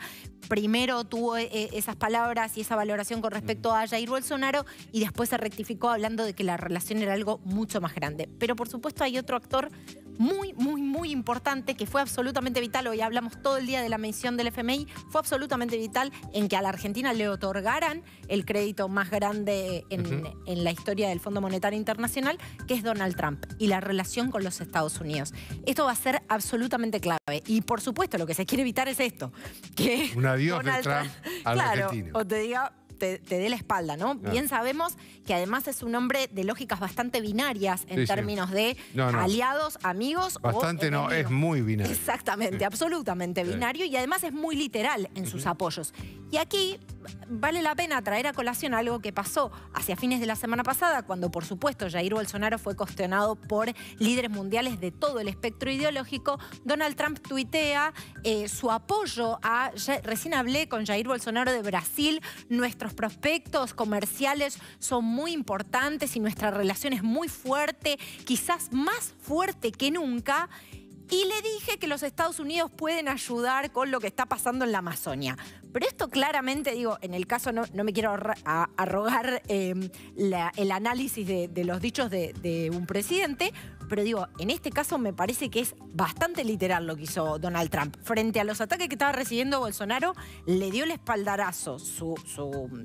primero tuvo eh, esas palabras y esa valoración con respecto a Jair Bolsonaro y después se rectificó hablando de que la relación era algo mucho más grande. Pero por supuesto hay otro actor muy, muy, muy importante que fue absolutamente vital, hoy habla hablamos todo el día de la mención del FMI, fue absolutamente vital en que a la Argentina le otorgaran el crédito más grande en, la historia del Fondo Monetario Internacional, que es Donald Trump y la relación con los Estados Unidos. Esto va a ser absolutamente clave. Y por supuesto, lo que se quiere evitar es esto, que un adiós de Trump, al claro, o te diga te, dé la espalda, ¿no? Bien sabemos que además es un hombre de lógicas bastante binarias en términos de aliados, amigos. Bastante no, es muy binario. Exactamente, absolutamente binario y además es muy literal en sus apoyos. Y aquí vale la pena traer a colación algo que pasó hacia fines de la semana pasada, cuando por supuesto Jair Bolsonaro fue cuestionado por líderes mundiales de todo el espectro ideológico. Donald Trump tuitea eh, su apoyo a, recién hablé con Jair Bolsonaro de Brasil, nuestros prospectos comerciales son muy importantes y nuestra relación es muy fuerte, quizás más fuerte que nunca. Y le dije que los Estados Unidos pueden ayudar con lo que está pasando en la Amazonia. Pero esto claramente, digo, en el caso no, no me quiero arrogar em, el análisis de, los dichos de un presidente, pero digo, en este caso me parece que es bastante literal lo que hizo Donald Trump. Frente a los ataques que estaba recibiendo Bolsonaro, le dio el espaldarazo, su,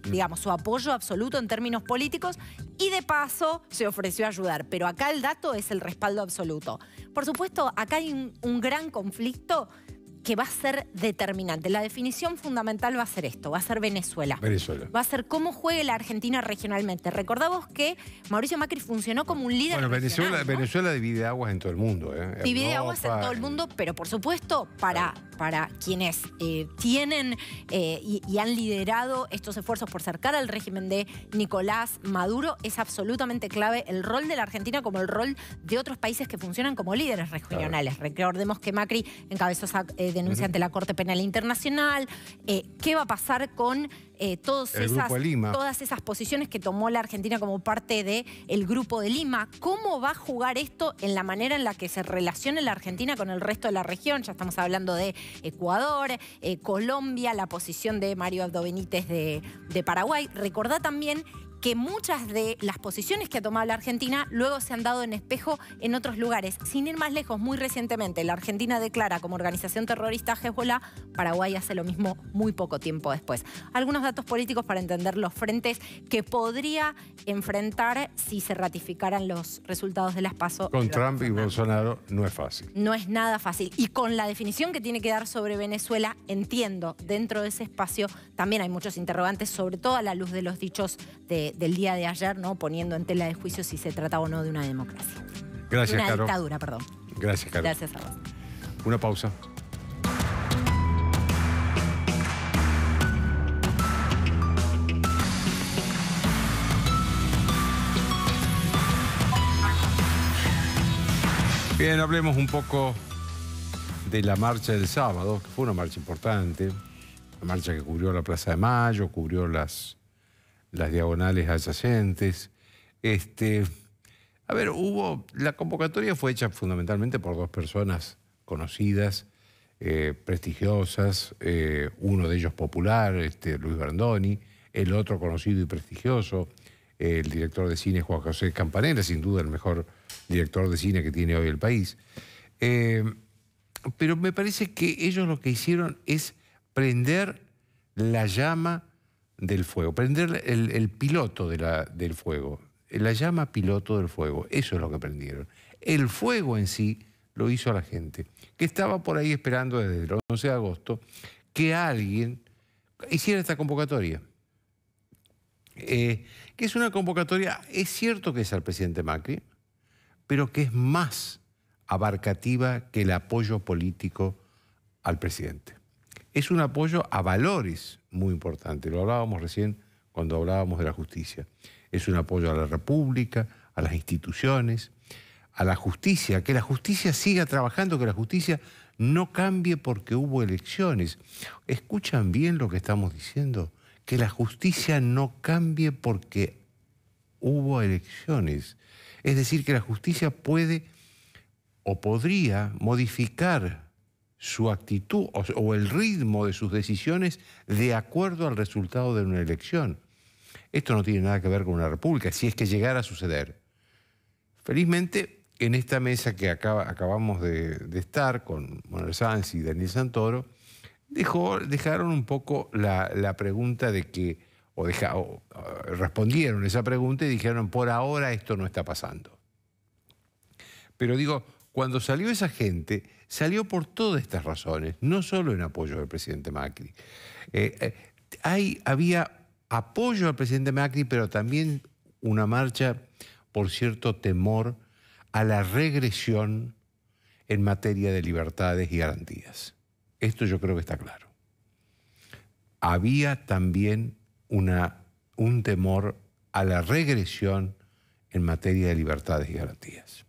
mm. digamos, su apoyo absoluto en términos políticos y de paso se ofreció a ayudar. Pero acá el dato es el respaldo absoluto. Por supuesto, acá hay un gran conflicto que va a ser determinante. La definición fundamental va a ser esto, va a ser Venezuela. Va a ser cómo juegue la Argentina regionalmente. Recordamos que Mauricio Macri funcionó como un líder. Bueno, Venezuela, divide aguas en todo el mundo. ¿eh? Divide aguas en todo el mundo, pero por supuesto para, para quienes eh, tienen eh, y, han liderado estos esfuerzos por cercar al régimen de Nicolás Maduro, es absolutamente clave el rol de la Argentina como el rol de otros países que funcionan como líderes regionales. Recordemos que Macri encabezó esa denuncia ante la Corte Penal Internacional, eh, qué va a pasar con eh, todas, esas, posiciones que tomó la Argentina como parte del ...el Grupo de Lima, cómo va a jugar esto en la manera en la que se relaciona la Argentina con el resto de la región, ya estamos hablando de Ecuador, eh, Colombia, la posición de Mario Abdo Benítez de, de Paraguay. Recordá también que muchas de las posiciones que ha tomado la Argentina luego se han dado en espejo en otros lugares. Sin ir más lejos, muy recientemente la Argentina declara como organización terrorista Hezbollah, Paraguay hace lo mismo muy poco tiempo después. Algunos datos políticos para entender los frentes que podría enfrentar si se ratificaran los resultados de las PASO. Con Trump y Bolsonaro no es fácil. No es nada fácil. Y con la definición que tiene que dar sobre Venezuela, entiendo, dentro de ese espacio también hay muchos interrogantes, sobre todo a la luz de los dichos de, del día de ayer, ¿no? Poniendo en tela de juicio si se trataba o no de una democracia. Gracias, Carlos. una dictadura, perdón. Gracias, Carlos. Gracias a vos. Una pausa. Bien, hablemos un poco de la marcha del sábado, que fue una marcha importante, la marcha que cubrió la Plaza de Mayo, cubrió las las diagonales adyacentes. Este, a ver, hubo. La convocatoria fue hecha fundamentalmente por dos personas conocidas, eh, prestigiosas, eh, uno de ellos popular, este, Luis Berndoni, el otro conocido y prestigioso, el director de cine Juan José Campanella, sin duda el mejor director de cine que tiene hoy el país. Eh, pero me parece que ellos lo que hicieron es prender la llama del fuego, prender el, piloto del fuego, la llama piloto del fuego, eso es lo que prendieron. El fuego en sí lo hizo a la gente, que estaba por ahí esperando desde el 11 de agosto que alguien hiciera esta convocatoria. Eh, que es una convocatoria, es cierto que es al presidente Macri, pero que es más abarcativa que el apoyo político al presidente es un apoyo a valores muy importante. Lo hablábamos recién cuando hablábamos de la justicia. Es un apoyo a la República, a las instituciones, a la justicia, que la justicia siga trabajando, que la justicia no cambie porque hubo elecciones. ¿Escuchan bien lo que estamos diciendo? Que la justicia no cambie porque hubo elecciones. Es decir, que la justicia puede o podría modificar su actitud o, el ritmo de sus decisiones de acuerdo al resultado de una elección. Esto no tiene nada que ver con una república, si es que llegara a suceder. Felizmente, en esta mesa que acabamos de, estar con Manuel Sanz y Daniel Santoro, dejó, dejaron un poco la, pregunta de que, o, respondieron esa pregunta y dijeron, por ahora esto no está pasando. Pero digo, cuando salió esa gente, salió por todas estas razones, no solo en apoyo del presidente Macri. Eh, eh, había apoyo al presidente Macri, pero también una marcha por cierto temor a la regresión en materia de libertades y garantías. Esto yo creo que está claro. Había también una, un temor a la regresión en materia de libertades y garantías.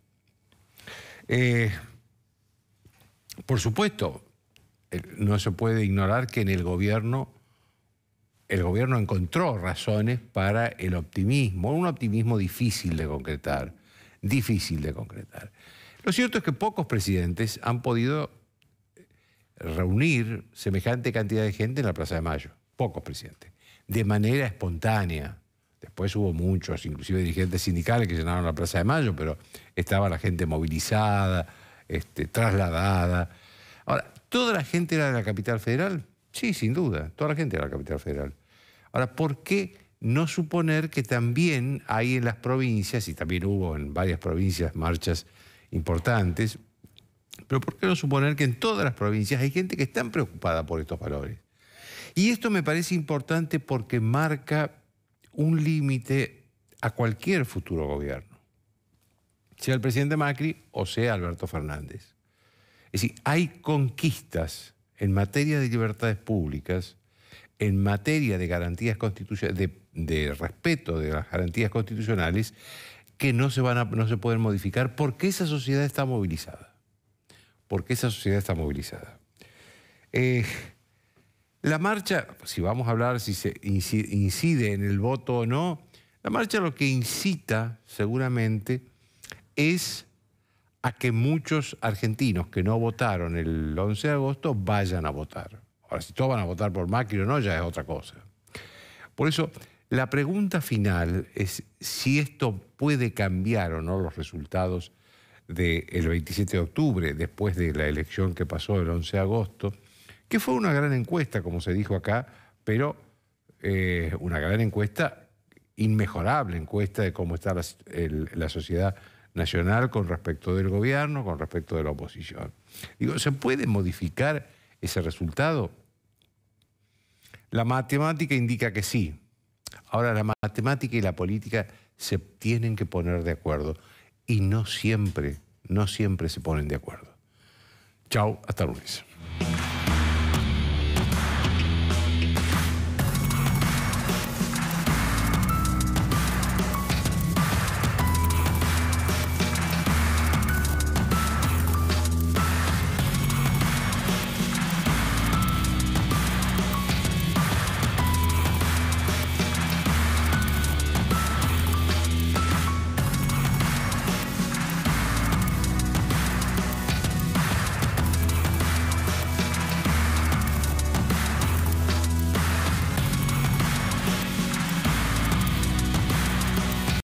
Eh, por supuesto, eh, no se puede ignorar que en el gobierno el gobierno encontró razones para el optimismo, un optimismo difícil de concretar, difícil de concretar. Lo cierto es que pocos presidentes han podido eh, reunir semejante cantidad de gente en la Plaza de Mayo, pocos presidentes, de manera espontánea. Después hubo muchos, inclusive dirigentes sindicales que llenaron la Plaza de Mayo, pero estaba la gente movilizada, este, trasladada. Ahora, ¿toda la gente era de la capital federal? Sí, sin duda, toda la gente era de la capital federal. Ahora, ¿por qué no suponer que también hay en las provincias, y también hubo en varias provincias marchas importantes, pero ¿por qué no suponer que en todas las provincias hay gente que está preocupada por estos valores? Y esto me parece importante porque marca un límite a cualquier futuro gobierno sea el presidente Macri o sea Alberto Fernández. Es decir, hay conquistas en materia de libertades públicas, en materia de garantías constitucionales, de, respeto de las garantías constitucionales, que no se, van se pueden modificar porque esa sociedad está movilizada. Porque esa sociedad está movilizada. Eh, la marcha, si vamos a hablar si se incide en el voto o no, la marcha lo que incita seguramente es a que muchos argentinos que no votaron el 11 de agosto vayan a votar. Ahora, si todos van a votar por Macri o no, ya es otra cosa. Por eso, la pregunta final es si esto puede cambiar o no los resultados del 27 de octubre, después de la elección que pasó el 11 de agosto, que fue una gran encuesta, como se dijo acá, pero eh, una gran encuesta, inmejorable encuesta de cómo está la, la sociedad Nacional con respecto del gobierno, con respecto de la oposición. Digo, ¿se puede modificar ese resultado? La matemática indica que sí. Ahora, la matemática y la política se tienen que poner de acuerdo y no siempre, no siempre se ponen de acuerdo. Chao, hasta lunes.